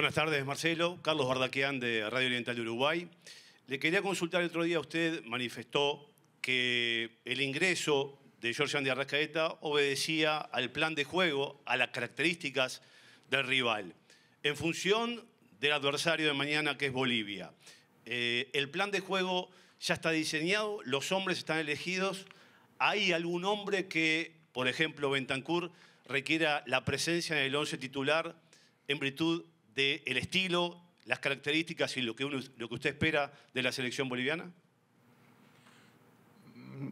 Buenas tardes, Marcelo. Carlos Bardaquean de Radio Oriental de Uruguay. Le quería consultar el otro día, usted manifestó que el ingreso de Jorge Andy Arrascaeta obedecía al plan de juego, a las características del rival, en función del adversario de mañana que es Bolivia. Eh, el plan de juego ya está diseñado, los hombres están elegidos. ¿Hay algún hombre que, por ejemplo, Bentancur, requiera la presencia en el 11 titular en virtud el estilo, las características y lo que, usted espera de la selección boliviana?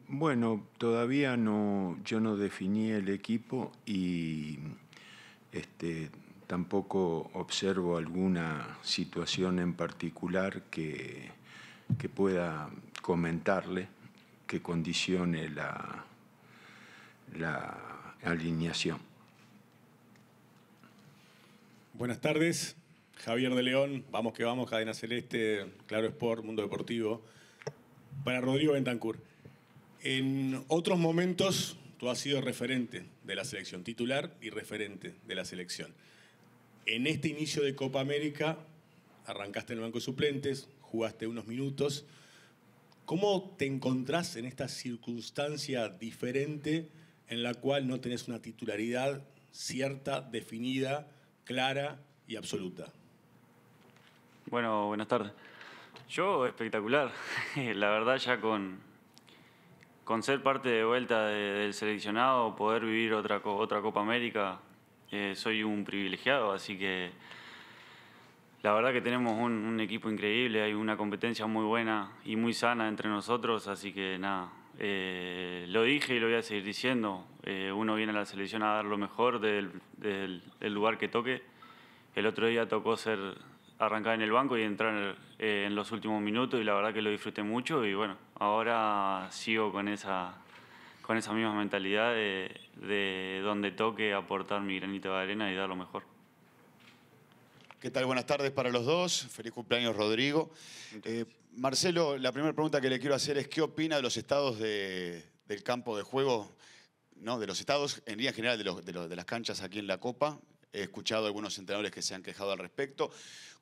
Bueno, todavía no, yo no definí el equipo y este, tampoco observo alguna situación en particular que, pueda comentarle que condicione la alineación. Buenas tardes, Javier de León, vamos que vamos, Cadena Celeste, Claro Sport, Mundo Deportivo. Para Rodrigo Bentancur, en otros momentos tú has sido referente de la selección, titular y referente de la selección. En este inicio de Copa América arrancaste en el banco de suplentes, jugaste unos minutos. ¿Cómo te encontrás en esta circunstancia diferente en la cual no tenés una titularidad cierta, definida, clara y absoluta? Bueno, buenas tardes. Yo espectacular, la verdad ya con, con ser parte de vuelta del seleccionado, poder vivir otra, otra Copa América, eh, soy un privilegiado, así que la verdad que tenemos un, equipo increíble, hay una competencia muy buena y muy sana entre nosotros, así que nada, eh, lo dije y lo voy a seguir diciendo, eh, uno viene a la selección a dar lo mejor del lugar que toque, el otro día tocó ser arrancar en el banco y entrar eh, en, los últimos minutos y la verdad que lo disfruté mucho y bueno, ahora sigo con esa, con esa misma mentalidad de, donde toque aportar mi granito de arena y dar lo mejor. ¿Qué tal? Buenas tardes para los dos. Feliz cumpleaños, Rodrigo. Eh, Marcelo, la primera pregunta que le quiero hacer es ¿qué opina de los estados del campo de juego, ¿no? de los estados en línea general de, de las canchas aquí en la Copa? He escuchado a algunos entrenadores que se han quejado al respecto.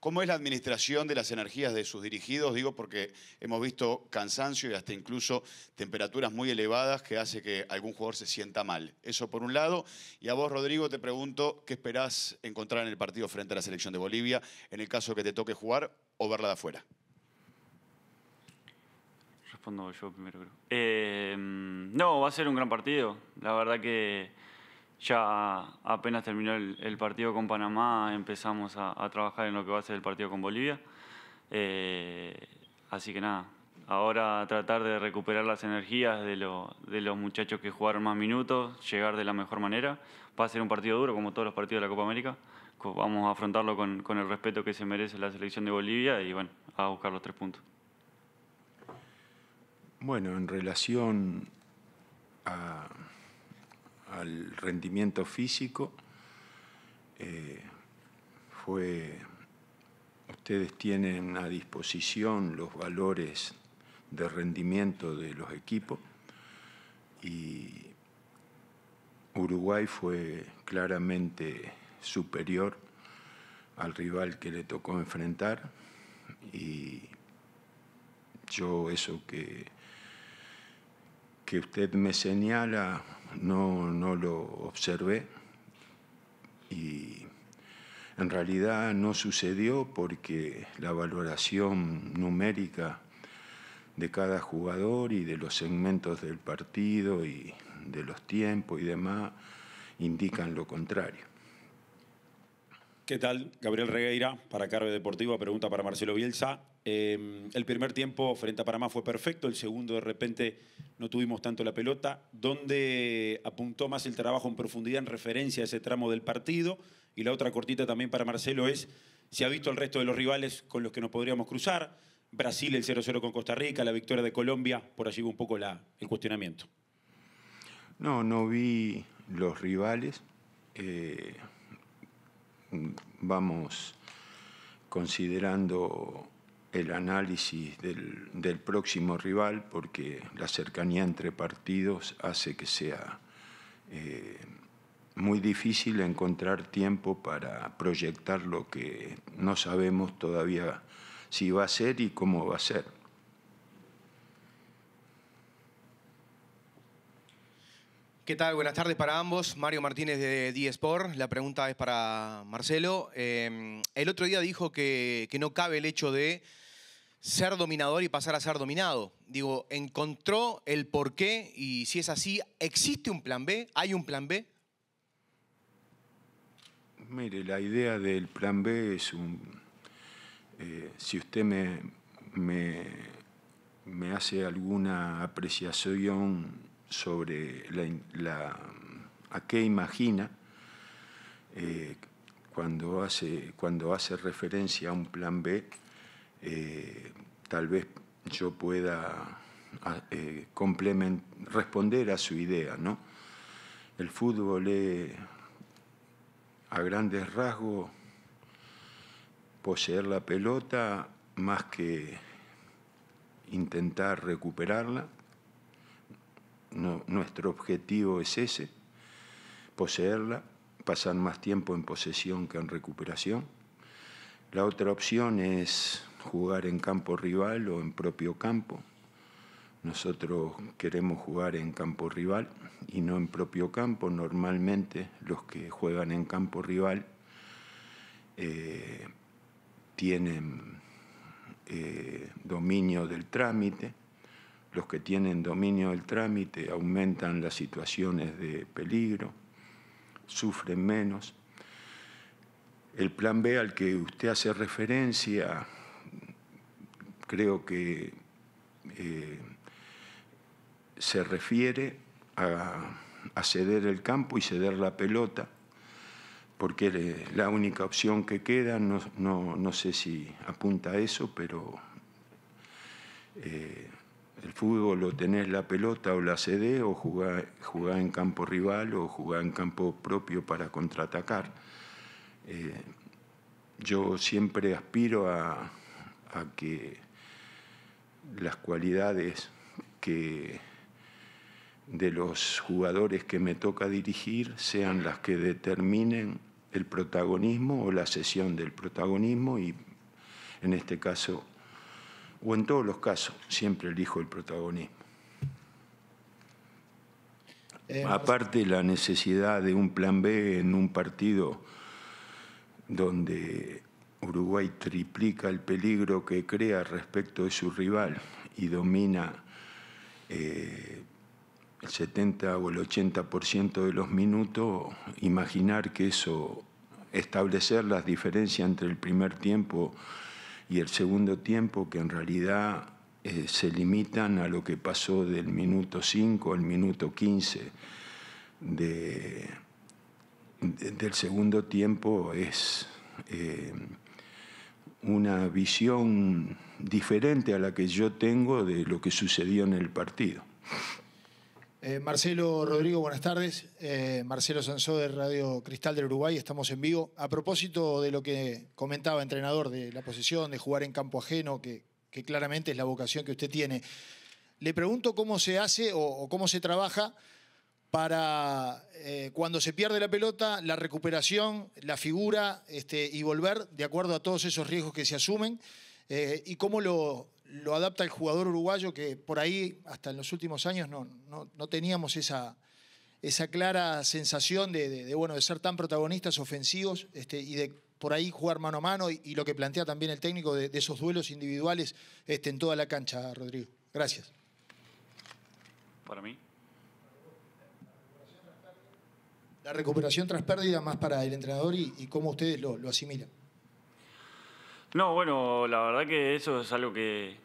¿Cómo es la administración de las energías de sus dirigidos? Digo porque hemos visto cansancio y hasta incluso temperaturas muy elevadas que hace que algún jugador se sienta mal. Eso por un lado. Y a vos, Rodrigo, te pregunto, ¿qué esperás encontrar en el partido frente a la selección de Bolivia en el caso que te toque jugar o verla de afuera? Respondo yo primero. Eh, no, va a ser un gran partido. La verdad que ya apenas terminó el, partido con Panamá, empezamos a, trabajar en lo que va a ser el partido con Bolivia. Eh, así que nada, ahora tratar de recuperar las energías de, los muchachos que jugaron más minutos, llegar de la mejor manera. Va a ser un partido duro, como todos los partidos de la Copa América. Vamos a afrontarlo con, con el respeto que se merece la selección de Bolivia y bueno, a buscar los tres puntos. Bueno, en relación a al rendimiento físico. Eh, fue, ustedes tienen a disposición los valores de rendimiento de los equipos y Uruguay fue claramente superior al rival que le tocó enfrentar y yo eso que, que usted me señala no, no lo observé y en realidad no sucedió porque la valoración numérica de cada jugador y de los segmentos del partido y de los tiempos y demás indican lo contrario. ¿Qué tal? Gabriel Regueira, para cargo Deportivo. pregunta para Marcelo Bielsa. Em, el primer tiempo frente a Panamá fue perfecto, el segundo de repente no tuvimos tanto la pelota, ¿Dónde apuntó más el trabajo en profundidad en referencia a ese tramo del partido. Y la otra cortita también para Marcelo es, se ha visto el resto de los rivales con los que nos podríamos cruzar, Brasil el 0-0 con Costa Rica, la victoria de Colombia, por allí va un poco el cuestionamiento. No, no vi los rivales. Eh, vamos considerando el análisis del, próximo rival, porque la cercanía entre partidos hace que sea eh, muy difícil encontrar tiempo para proyectar lo que no sabemos todavía si va a ser y cómo va a ser. ¿Qué tal? Buenas tardes para ambos. Mario Martínez de D-Sport. La pregunta es para Marcelo. Eh, el otro día dijo que no cabe el hecho de ser dominador y pasar a ser dominado. Digo, encontró el porqué y si es así, ¿existe un plan B? ¿Hay un plan B? Mire, la idea del plan B es un... Eh, si usted me, me, hace alguna apreciación sobre la, a qué imagina eh, cuando, hace, cuando hace referencia a un plan B, eh, tal vez yo pueda ah, eh, responder a su idea. ¿no? El fútbol es, a grandes rasgos, poseer la pelota más que intentar recuperarla. nuestro objetivo es ese, poseerla, pasar más tiempo en posesión que en recuperación. La otra opción es jugar en campo rival o en propio campo. Nosotros queremos jugar en campo rival y no en propio campo. Normalmente los que juegan en campo rival eh, tienen eh, dominio del trámite. Los que tienen dominio del trámite aumentan las situaciones de peligro, sufren menos. El plan B al que usted hace referencia creo que eh, se refiere a, ceder el campo y ceder la pelota, porque eh, la única opción que queda, no, sé si apunta a eso, pero eh, el fútbol o tenés la pelota o la cedés o jugar en campo rival o jugar en campo propio para contraatacar. yo siempre aspiro a que las cualidades que de los jugadores que me toca dirigir sean las que determinen el protagonismo o la sesión del protagonismo y en este caso, o en todos los casos, siempre elijo el protagonismo. Eh, pues Aparte la necesidad de un plan B en un partido donde Uruguay triplica el peligro que crea respecto de su rival y domina eh, el 70 o el 80% de los minutos, imaginar que eso, establecer las diferencias entre el primer tiempo y el segundo tiempo, que en realidad eh, se limitan a lo que pasó del minuto 5 al minuto 15 del segundo tiempo, es... Eh, una visión diferente a la que yo tengo de lo que sucedió en el partido. Eh, Marcelo Rodrigo, buenas tardes. Eh, Marcelo Sansó de Radio Cristal del Uruguay, estamos en vivo. A propósito de lo que comentaba entrenador de la posición, de jugar en campo ajeno, que, claramente es la vocación que usted tiene, le pregunto cómo se hace o cómo se trabaja para eh, cuando se pierde la pelota, la recuperación, la figura este, y volver de acuerdo a todos esos riesgos que se asumen eh, y cómo lo, lo, adapta el jugador uruguayo que por ahí hasta en los últimos años no, no, teníamos esa, esa clara sensación de, bueno, de ser tan protagonistas ofensivos este, y de por ahí jugar mano a mano y, lo que plantea también el técnico de, esos duelos individuales este, en toda la cancha, Rodrigo. Gracias. Para mí. la recuperación tras pérdida más para el entrenador y, cómo ustedes lo, asimilan. No, bueno, la verdad que eso es algo que,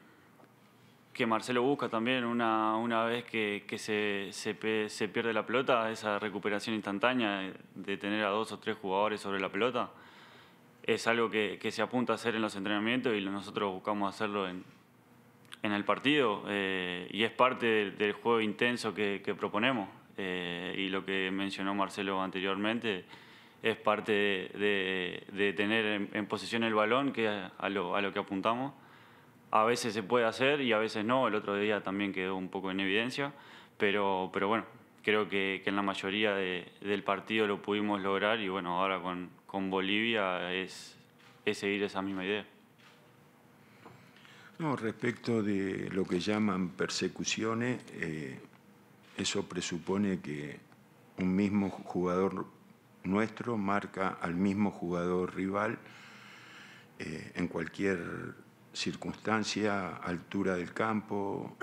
que Marcelo busca también. Una, una vez que, se, se, pierde la pelota, esa recuperación instantánea de tener a dos o tres jugadores sobre la pelota, es algo que, se apunta a hacer en los entrenamientos y nosotros buscamos hacerlo en, el partido eh, y es parte del, juego intenso que proponemos. Eh, y lo que mencionó Marcelo anteriormente es parte de, tener en, posesión el balón, que es a lo, a lo que apuntamos. A veces se puede hacer y a veces no. El otro día también quedó un poco en evidencia, pero, pero bueno, creo que, en la mayoría de, del partido lo pudimos lograr y bueno, ahora con, con Bolivia es, es seguir esa misma idea. No, respecto de lo que llaman persecuciones, eh, eso presupone que un mismo jugador nuestro marca al mismo jugador rival eh, en cualquier circunstancia, altura del campo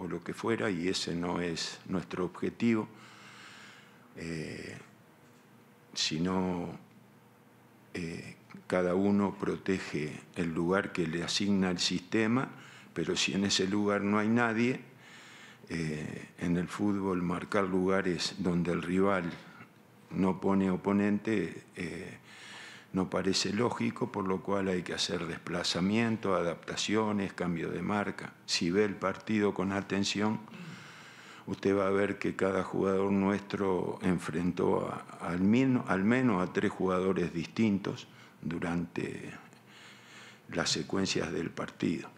o, lo que fuera, y ese no es nuestro objetivo, eh, sino eh, cada uno protege el lugar que le asigna el sistema, pero si en ese lugar no hay nadie, eh, en el fútbol marcar lugares donde el rival no pone oponente eh, no parece lógico, por lo cual hay que hacer desplazamiento, adaptaciones, cambio de marca. Si ve el partido con atención, usted va a ver que cada jugador nuestro enfrentó al menos a tres jugadores distintos durante las secuencias del partido.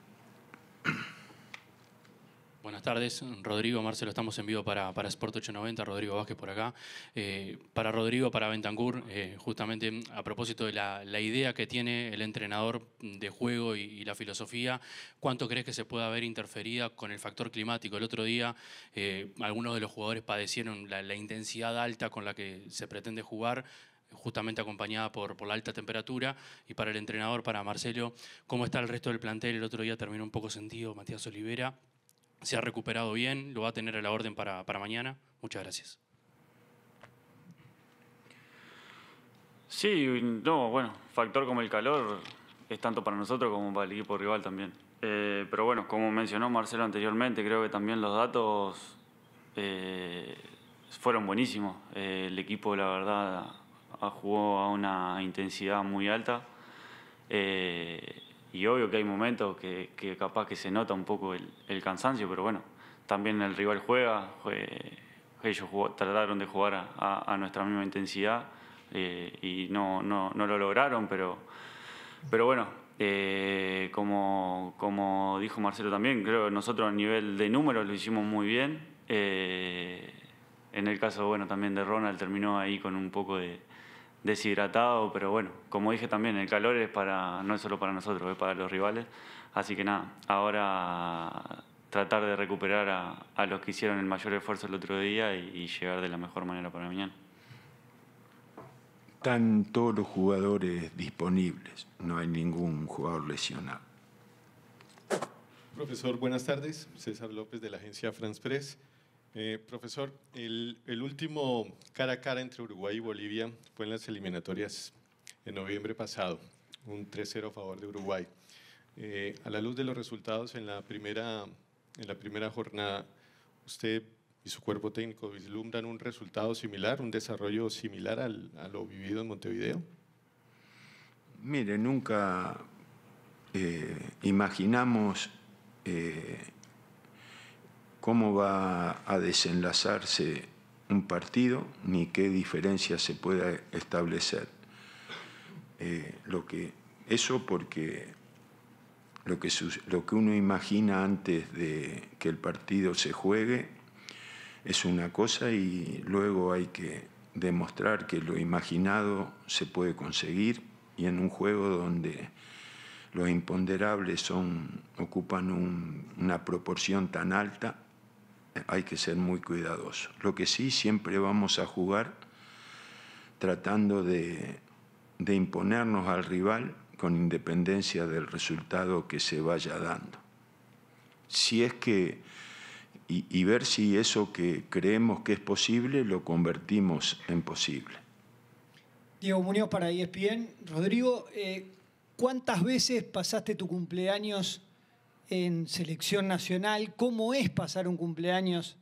Buenas tardes, Rodrigo, Marcelo, estamos en vivo para, para Sport 890, Rodrigo Vázquez por acá. Eh, para Rodrigo, para Bentancur, eh, justamente a propósito de la, idea que tiene el entrenador de juego y, la filosofía, ¿cuánto crees que se puede haber interferido con el factor climático? El otro día eh, algunos de los jugadores padecieron la, intensidad alta con la que se pretende jugar justamente acompañada por, por, la alta temperatura. Y para el entrenador, para Marcelo, ¿cómo está el resto del plantel? El otro día terminó un poco sentido Matías Olivera se ha recuperado bien, lo va a tener a la orden para, mañana. Muchas gracias. Sí, no, bueno, factor como el calor es tanto para nosotros como para el equipo rival también. Eh, pero bueno, como mencionó Marcelo anteriormente, creo que también los datos eh, fueron buenísimos. Eh, el equipo, la verdad, jugó a una intensidad muy alta y obvio que hay momentos que, capaz que se nota un poco el, cansancio, pero bueno, también el rival juega, ellos trataron de jugar a, nuestra misma intensidad eh, y no, no, lo lograron, pero, pero bueno, eh, como, como dijo Marcelo también, creo que nosotros a nivel de números lo hicimos muy bien. Eh, en el caso, bueno, también de Ronald terminó ahí con un poco de, deshidratado, pero bueno, como dije también, el calor es para, no es solo para nosotros, es para los rivales. Así que nada, ahora tratar de recuperar a, los que hicieron el mayor esfuerzo el otro día y, y llegar de la mejor manera para mañana. Están todos los jugadores disponibles, no hay ningún jugador lesionado. Profesor, buenas tardes. César López de la agencia France Press. Eh, profesor, el, último cara a cara entre Uruguay y Bolivia fue en las eliminatorias en noviembre pasado, un 3-0 a favor de Uruguay. Eh, a la luz de los resultados en la primera, en la primera jornada, ¿usted y su cuerpo técnico vislumbran un resultado similar, un desarrollo similar a lo vivido en Montevideo? Mire, nunca eh, imaginamos cómo va a desenlazarse un partido ni qué diferencia se pueda establecer. Eh, lo que, eso porque lo que, lo que uno imagina antes de que el partido se juegue es una cosa y luego hay que demostrar que lo imaginado se puede conseguir y en un juego donde los imponderables son, ocupan una proporción tan alta hay que ser muy cuidadoso. Lo que sí, siempre vamos a jugar tratando de, imponernos al rival con independencia del resultado que se vaya dando. Si es que, y, ver si eso que creemos que es posible lo convertimos en posible. Diego Muñoz para ESPN. Rodrigo, eh, ¿cuántas veces pasaste tu cumpleaños en selección nacional, cómo es pasar un cumpleaños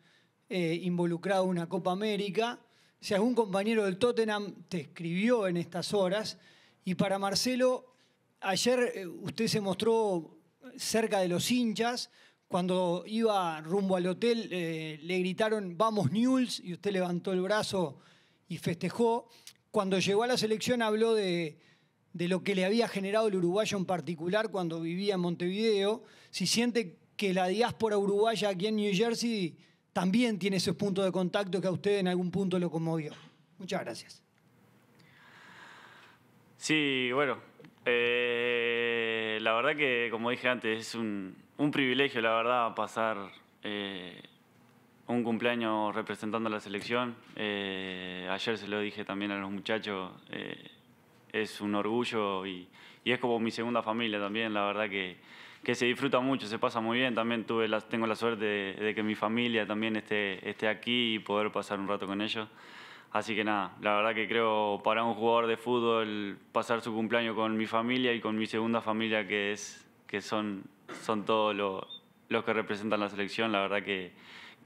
eh, involucrado en una Copa América. Si algún compañero del Tottenham te escribió en estas horas, y para Marcelo, ayer eh, usted se mostró cerca de los hinchas, cuando iba rumbo al hotel eh, le gritaron vamos News, y usted levantó el brazo y festejó. Cuando llegó a la selección habló de de lo que le había generado el uruguayo en particular cuando vivía en Montevideo, si siente que la diáspora uruguaya aquí en New Jersey también tiene esos puntos de contacto que a usted en algún punto lo conmovió. Muchas gracias. Sí, bueno, eh, la verdad que como dije antes, es un, privilegio, la verdad, pasar eh, un cumpleaños representando a la selección. Eh, ayer se lo dije también a los muchachos es un orgullo y, es como mi segunda familia también, la verdad que, se disfruta mucho, se pasa muy bien, también tuve la, tengo la suerte de, que mi familia también esté, esté aquí y poder pasar un rato con ellos. Así que nada, la verdad que creo para un jugador de fútbol pasar su cumpleaños con mi familia y con mi segunda familia que, es, que son, son todos lo, los que representan la selección, la verdad que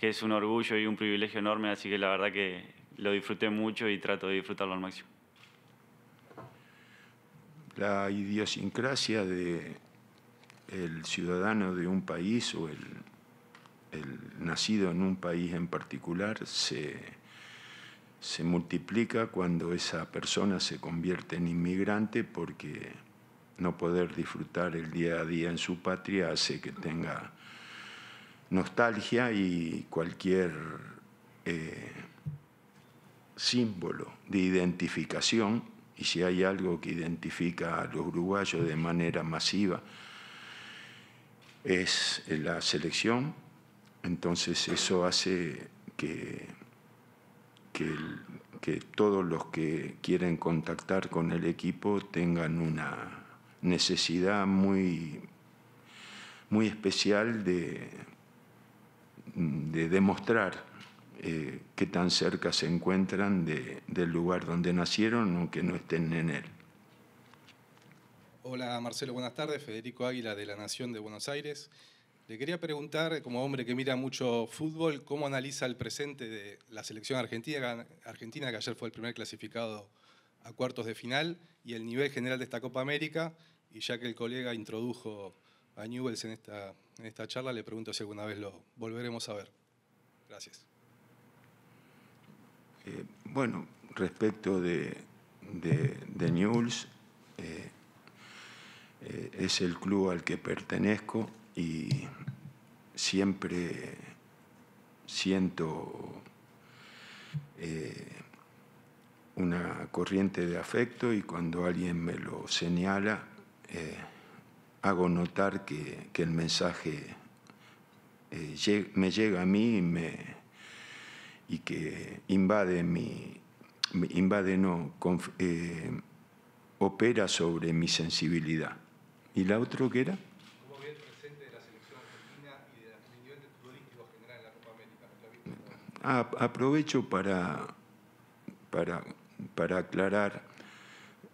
es un orgullo y un privilegio enorme, así que la verdad que lo disfruté mucho y trato de disfrutarlo al máximo la idiosincrasia de ciudadano de un país o el, nacido en un país en particular se, multiplica cuando esa persona se convierte en inmigrante porque no poder disfrutar el día a día en su patria hace que tenga nostalgia y cualquier eh, símbolo de identificación y si hay algo que identifica a los uruguayos de manera masiva, es eh, la selección, entonces eso hace que, que, todos los que quieren contactar con el equipo tengan una necesidad muy, muy especial de, de demostrar eh, qué tan cerca se encuentran del lugar donde nacieron, aunque no estén en él. Hola Marcelo, buenas tardes. Federico Águila de La Nación de Buenos Aires. Le quería preguntar, como hombre que mira mucho fútbol, ¿cómo analiza el presente de la selección argentina, argentina que ayer fue el primer clasificado a cuartos de final, y el nivel general de esta Copa América? Y ya que el colega introdujo a Newells en esta, en esta charla, le pregunto si alguna vez lo volveremos a ver. Gracias. Eh, bueno, respecto de, de, eh, eh, es el club al que pertenezco y siempre siento una corriente de afecto y cuando alguien me lo señala, hago notar que, que el mensaje me llega a mí y me, y que invade mi, invade no, eh, opera sobre mi sensibilidad. ¿Y la otra qué era? aprovecho para, para, para aclarar,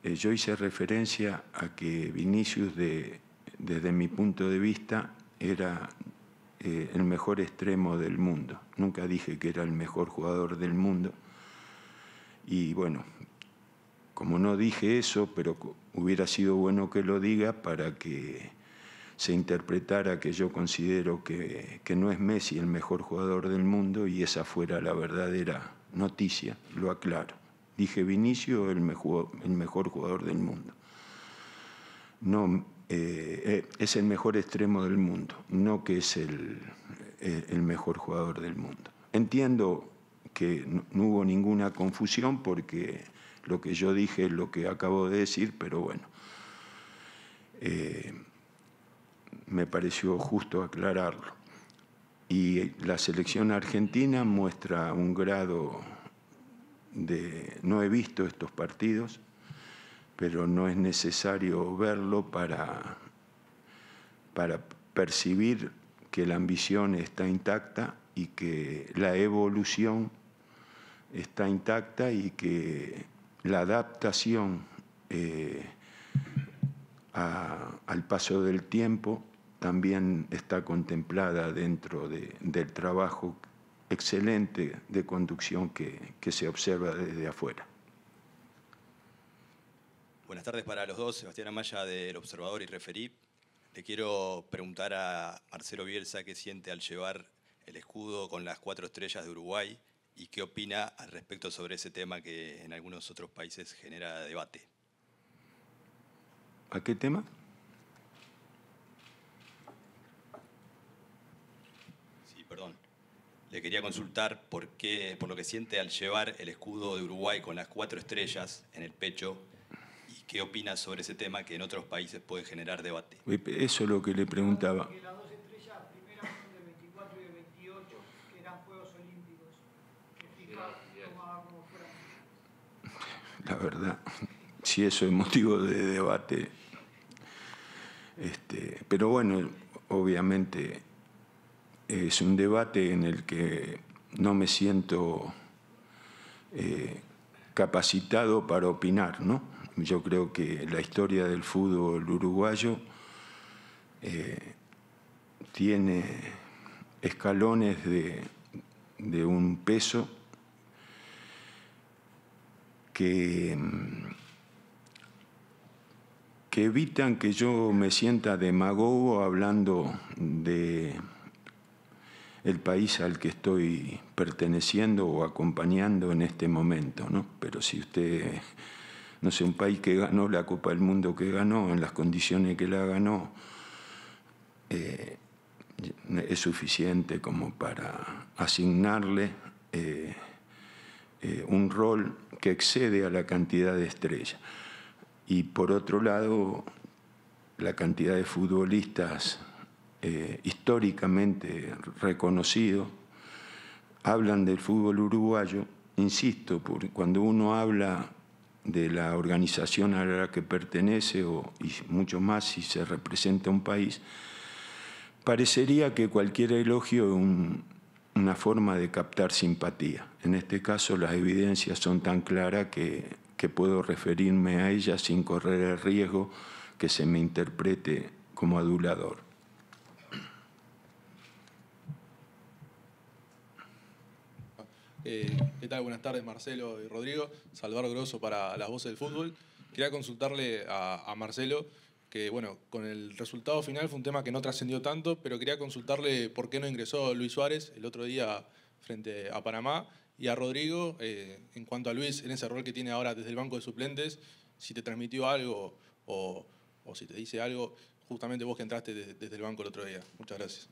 eh, yo hice referencia a que Vinicius, de, desde mi punto de vista, era eh, el mejor extremo del mundo. Nunca dije que era el mejor jugador del mundo. Y bueno, como no dije eso, pero hubiera sido bueno que lo diga para que se interpretara que yo considero que, no es Messi el mejor jugador del mundo y esa fuera la verdadera noticia, lo aclaro. Dije Vinicio el mejor, el mejor jugador del mundo. No eh, eh, es el mejor extremo del mundo, no que es el, eh, mejor jugador del mundo. Entiendo que no, hubo ninguna confusión porque lo que yo dije es lo que acabo de decir, pero bueno, me pareció justo aclararlo. Y la selección argentina muestra un grado de... No he visto estos partidos, pero no es necesario verlo para, para percibir que la ambición está intacta y que la evolución está intacta y que la adaptación eh, al paso del tiempo también está contemplada dentro del trabajo excelente de conducción que se observa desde afuera. Buenas tardes para los dos. Sebastián Amaya del Observador y Referí. Le quiero preguntar a Marcelo Bielsa qué siente al llevar el escudo con las cuatro estrellas de Uruguay y qué opina al respecto sobre ese tema que en algunos otros países genera debate. ¿A qué tema? Sí, perdón. Le quería consultar por qué, por lo que siente al llevar el escudo de Uruguay con las cuatro estrellas en el pecho ¿Qué opinas sobre ese tema que en otros países puede generar debate? Eso es lo que le preguntaba. La verdad, si eso es motivo de debate. Este, pero bueno, obviamente es un debate en el que no me siento eh, capacitado para opinar, ¿no? Yo creo que la historia del fútbol uruguayo eh, tiene escalones de, un peso que, evitan que yo me sienta demagogo hablando de el país al que estoy perteneciendo o acompañando en este momento, Pero si usted no sé, un país que ganó la Copa del Mundo que ganó, en las condiciones que la ganó, eh, es suficiente como para asignarle eh, eh, un rol que excede a la cantidad de estrellas. Y por otro lado, la cantidad de futbolistas históricamente reconocidos hablan del fútbol uruguayo, insisto, cuando uno habla de la organización a la que pertenece, o, y mucho más si se representa un país, parecería que cualquier elogio es una forma de captar simpatía. En este caso las evidencias son tan claras que, que puedo referirme a ellas sin correr el riesgo que se me interprete como adulador. Eh, ¿Qué tal? Buenas tardes, Marcelo y Rodrigo. Salvar Grosso para las voces del fútbol. Quería consultarle a, Marcelo que, bueno, con el resultado final fue un tema que no trascendió tanto, pero quería consultarle por qué no ingresó Luis Suárez el otro día frente a Panamá y a Rodrigo eh, en cuanto a Luis en ese rol que tiene ahora desde el banco de suplentes, si te transmitió algo o, si te dice algo, justamente vos que entraste desde el banco el otro día. Muchas gracias.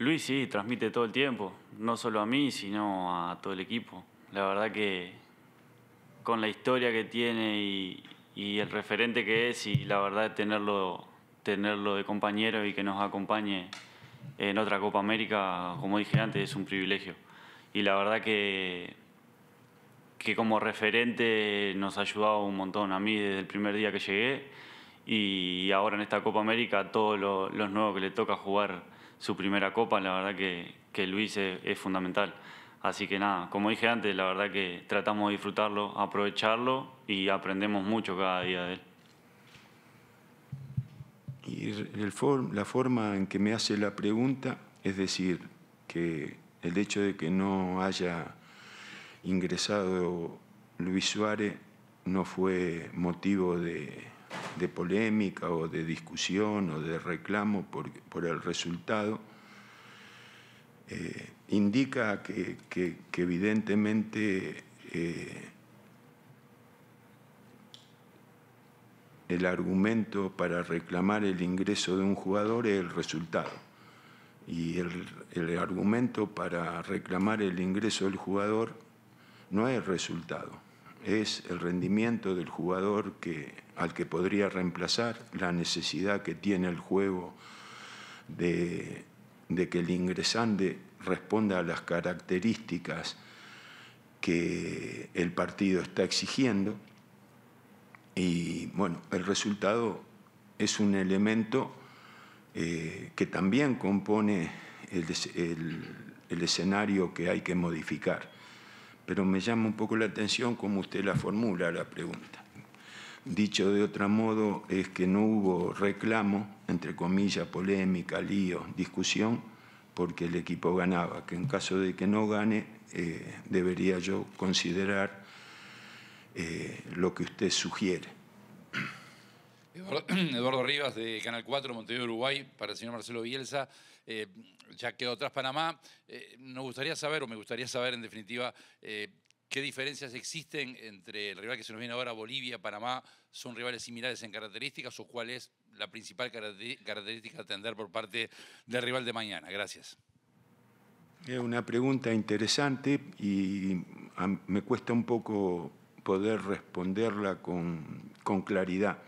Luis sí, transmite todo el tiempo, no solo a mí, sino a todo el equipo. La verdad que con la historia que tiene y, el referente que es y la verdad tenerlo, tenerlo de compañero y que nos acompañe en otra Copa América, como dije antes, es un privilegio. Y la verdad que, que como referente nos ha ayudado un montón a mí desde el primer día que llegué y ahora en esta Copa América todos los nuevos que le toca jugar su primera copa, la verdad que, que Luis es, fundamental. Así que nada, como dije antes, la verdad que tratamos de disfrutarlo, aprovecharlo y aprendemos mucho cada día de él. Y el la forma en que me hace la pregunta, es decir, que el hecho de que no haya ingresado Luis Suárez no fue motivo de, de polémica o de discusión o de reclamo por, el resultado, eh, indica que, evidentemente eh, el argumento para reclamar el ingreso de un jugador es el resultado. Y el, el argumento para reclamar el ingreso del jugador no es el resultado, es el rendimiento del jugador que al que podría reemplazar, la necesidad que tiene el juego de, que el ingresante responda a las características que el partido está exigiendo. Y bueno, el resultado es un elemento eh, que también compone el, escenario que hay que modificar. Pero me llama un poco la atención cómo usted la formula la pregunta. Dicho de otro modo, es que no hubo reclamo, entre comillas, polémica, lío, discusión, porque el equipo ganaba, que en caso de que no gane, eh, debería yo considerar eh, lo que usted sugiere. Eduardo Rivas de Canal 4, Montevideo, Uruguay, para el señor Marcelo Bielsa. Eh, ya quedó atrás Panamá. nos gustaría saber, o me gustaría saber en definitiva, ¿Qué diferencias existen entre el rival que se nos viene ahora, Bolivia, Panamá, son rivales similares en características o cuál es la principal característica a atender por parte del rival de mañana? Gracias. Es una pregunta interesante y me cuesta un poco poder responderla con, con claridad.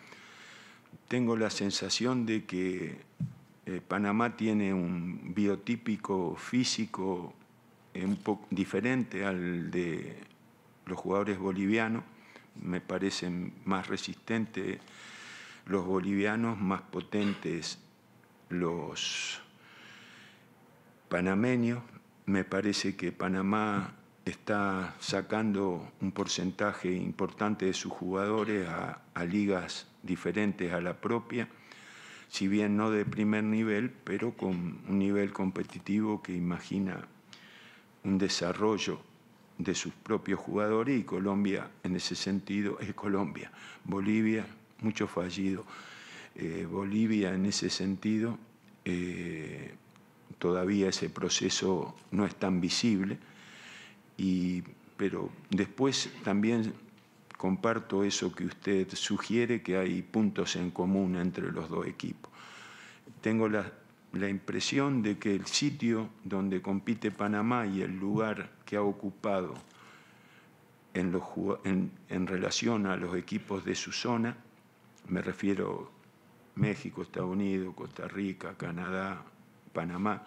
Tengo la sensación de que eh, Panamá tiene un biotípico físico eh, un poco diferente al de los jugadores bolivianos me parecen más resistentes los bolivianos, más potentes los panameños. Me parece que Panamá está sacando un porcentaje importante de sus jugadores a, ligas diferentes a la propia, si bien no de primer nivel, pero con un nivel competitivo que imagina un desarrollo de sus propios jugadores y Colombia en ese sentido es Colombia. Bolivia, mucho fallido. Eh, Bolivia en ese sentido eh, todavía ese proceso no es tan visible, pero después también comparto eso que usted sugiere, que hay puntos en común entre los dos equipos. Tengo la, la impresión de que el sitio donde compite Panamá y el lugar que ha ocupado en, relación a los equipos de su zona, me refiero México, Estados Unidos, Costa Rica, Canadá, Panamá,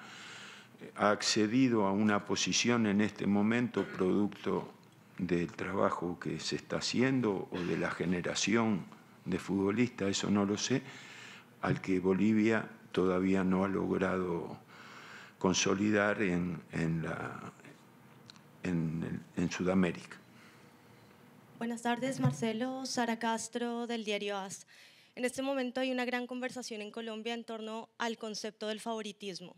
ha accedido a una posición en este momento producto del trabajo que se está haciendo o de la generación de futbolistas, eso no lo sé, al que Bolivia todavía no ha logrado consolidar en, la, en, Sudamérica. Buenas tardes, Marcelo. Sara Castro, del diario AS. En este momento hay una gran conversación en Colombia en torno al concepto del favoritismo.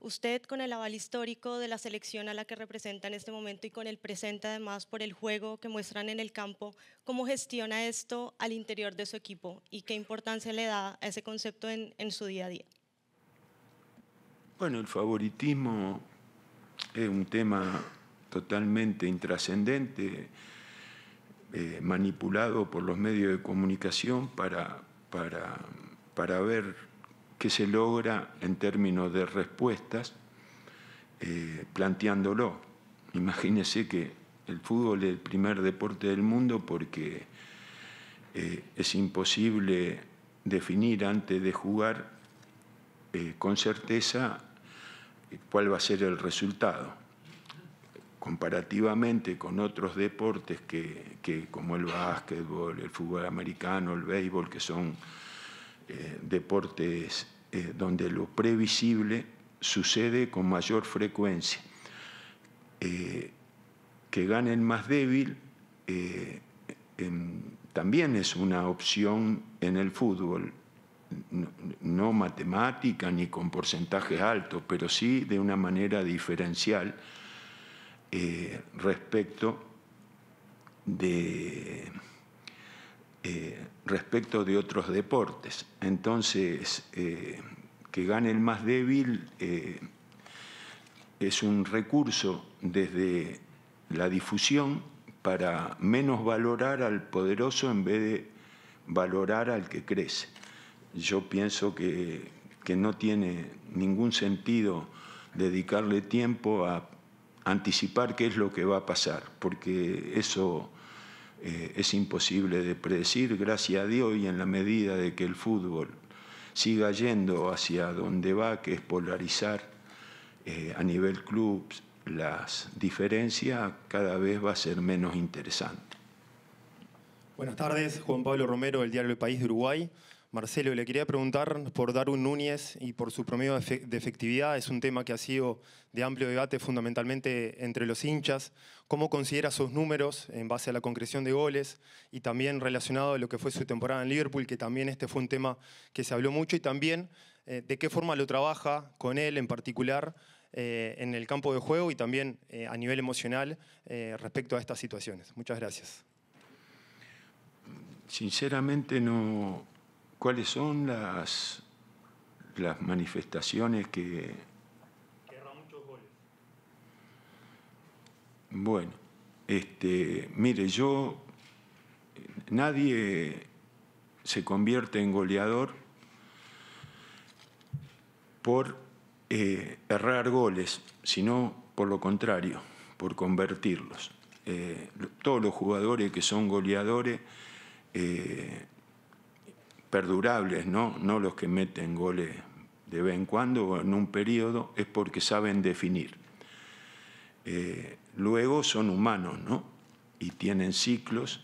Usted con el aval histórico de la selección a la que representa en este momento y con el presente además por el juego que muestran en el campo, ¿cómo gestiona esto al interior de su equipo y qué importancia le da a ese concepto en, su día a día? Bueno, el favoritismo es un tema totalmente intrascendente, eh, manipulado por los medios de comunicación para, para, para ver que se logra en términos de respuestas eh, planteándolo. Imagínese que el fútbol es el primer deporte del mundo porque eh, es imposible definir antes de jugar eh, con certeza cuál va a ser el resultado. Comparativamente con otros deportes que, que como el básquetbol, el fútbol americano, el béisbol, que son eh, deportes eh, donde lo previsible sucede con mayor frecuencia. Eh, que gane el más débil también es una opción en el fútbol, no, no matemática ni con porcentaje alto pero sí de una manera diferencial respecto de eh, respecto de otros deportes. Entonces, eh, que gane el más débil eh, es un recurso desde la difusión para menos valorar al poderoso en vez de valorar al que crece. Yo pienso que, que no tiene ningún sentido dedicarle tiempo a anticipar qué es lo que va a pasar, porque eso eh, es imposible de predecir, gracias a Dios, y en la medida de que el fútbol siga yendo hacia donde va, que es polarizar eh, a nivel club las diferencias, cada vez va a ser menos interesante. Buenas tardes, Juan Pablo Romero, del diario El País de Uruguay. Marcelo, le quería preguntar por Darwin Núñez y por su promedio de efectividad. Es un tema que ha sido de amplio debate fundamentalmente entre los hinchas. ¿Cómo considera sus números en base a la concreción de goles y también relacionado a lo que fue su temporada en Liverpool, que también este fue un tema que se habló mucho y también eh, de qué forma lo trabaja con él en particular eh, en el campo de juego y también eh, a nivel emocional respecto a estas situaciones? Muchas gracias. Sinceramente no, cuáles son las, las manifestaciones que... Querrá muchos goles. Bueno, este, mire, yo, nadie se convierte en goleador por eh, errar goles, sino por lo contrario, por convertirlos. Eh, todos los jugadores que son goleadores eh, perdurables, ¿no? no los que meten goles de vez en cuando o en un periodo, es porque saben definir. Eh, luego son humanos, ¿no? Y tienen ciclos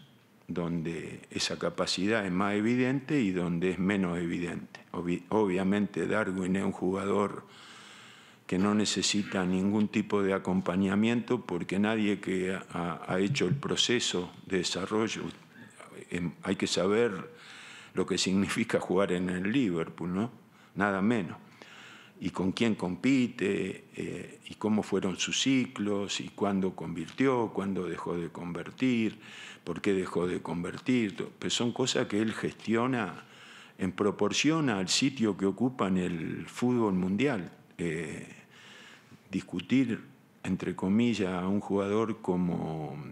donde esa capacidad es más evidente y donde es menos evidente. obviamente Darwin es un jugador que no necesita ningún tipo de acompañamiento porque nadie que ha hecho el proceso de desarrollo, eh, hay que saber lo que significa jugar en el Liverpool, ¿no? Nada menos. Y con quién compite, eh, y cómo fueron sus ciclos, y cuándo convirtió, cuándo dejó de convertir, por qué dejó de convertir. Pues son cosas que él gestiona en proporción al sitio que ocupa en el fútbol mundial. Eh, discutir, entre comillas, a un jugador como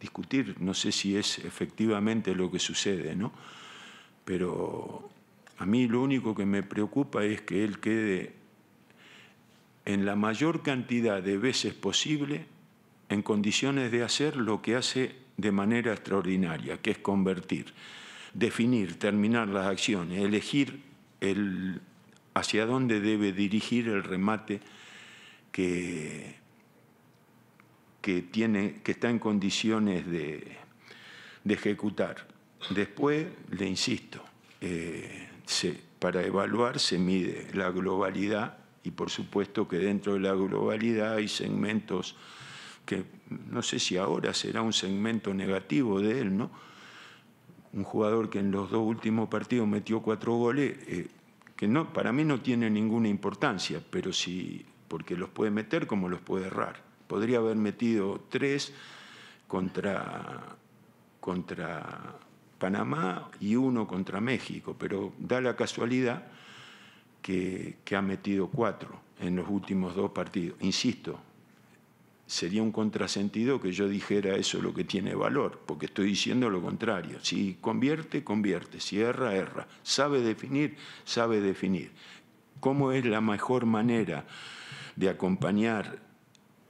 discutir, no sé si es efectivamente lo que sucede, ¿no? Pero a mí lo único que me preocupa es que él quede en la mayor cantidad de veces posible en condiciones de hacer lo que hace de manera extraordinaria, que es convertir, definir, terminar las acciones, elegir hacia dónde debe dirigir el remate que, está en condiciones de ejecutar. Después, le insisto, eh, se, para evaluar se mide la globalidad y por supuesto que dentro de la globalidad hay segmentos que no sé si ahora será un segmento negativo de él, ¿no? Un jugador que en los dos últimos partidos metió cuatro goles, eh, que no, para mí no tiene ninguna importancia, pero sí, porque los puede meter como los puede errar. Podría haber metido tres contra, contra Panamá y uno contra México, pero da la casualidad que, ha metido cuatro en los últimos dos partidos. Insisto, sería un contrasentido que yo dijera eso lo que tiene valor, porque estoy diciendo lo contrario. Si convierte, convierte. Si erra, erra. Sabe definir, sabe definir. ¿Cómo es la mejor manera de acompañar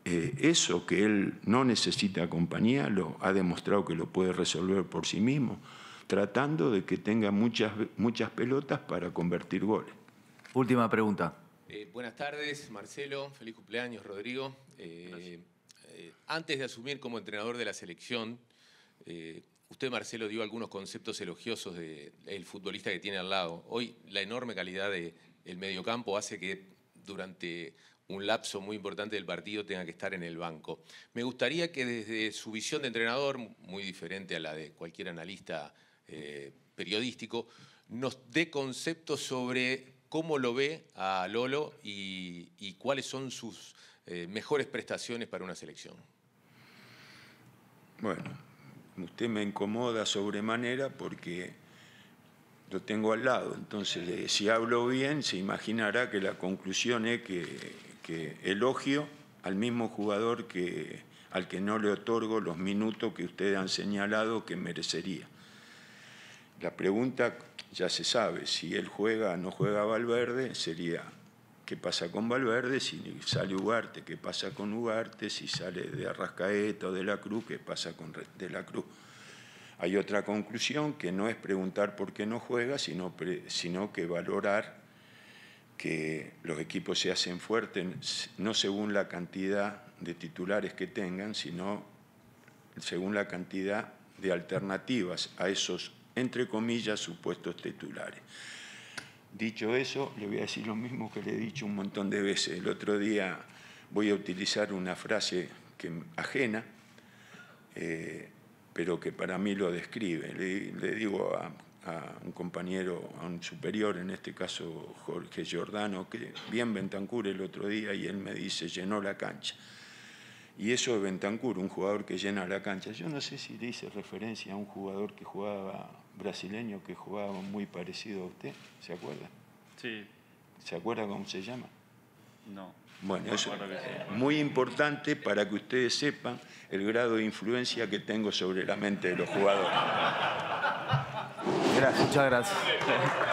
eh, eso que él no necesita compañía, lo ha demostrado que lo puede resolver por sí mismo? tratando de que tenga muchas, muchas pelotas para convertir goles. Última pregunta. Eh, buenas tardes, Marcelo. Feliz cumpleaños, Rodrigo. Eh, eh, antes de asumir como entrenador de la selección, usted, Marcelo, dio algunos conceptos elogiosos del futbolista que tiene al lado. Hoy la enorme calidad del el mediocampo hace que durante un lapso muy importante del partido tenga que estar en el banco. Me gustaría que desde su visión de entrenador, muy diferente a la de cualquier analista eh, periodístico, nos dé conceptos sobre cómo lo ve a Lolo y, cuáles son sus eh, mejores prestaciones para una selección. Bueno, usted me incomoda sobremanera porque lo tengo al lado, entonces eh, si hablo bien se imaginará que la conclusión es que, elogio al mismo jugador que, al que no le otorgo los minutos que ustedes han señalado que merecería. La pregunta ya se sabe, si él juega o no juega Valverde, sería qué pasa con Valverde, si sale Ugarte, qué pasa con Ugarte, si sale de Arrascaeta o de la Cruz, qué pasa con de la Cruz. Hay otra conclusión que no es preguntar por qué no juega, sino, sino que valorar que los equipos se hacen fuertes no según la cantidad de titulares que tengan, sino según la cantidad de alternativas a esos entre comillas, supuestos titulares. Dicho eso, le voy a decir lo mismo que le he dicho un montón de veces. El otro día voy a utilizar una frase que, ajena, eh, pero que para mí lo describe. Le, digo a, a, un compañero, a un superior, en este caso Jorge Giordano, que bien en Bentancur el otro día y él me dice, llenó la cancha. Y eso de Bentancur, un jugador que llena la cancha. Yo no sé si le hice referencia a un jugador que jugaba brasileño, que jugaba muy parecido a usted, ¿se acuerda? Sí. ¿Se acuerda cómo se llama? No. Bueno, eso es muy importante para que ustedes sepan el grado de influencia que tengo sobre la mente de los jugadores. Gracias. Muchas gracias.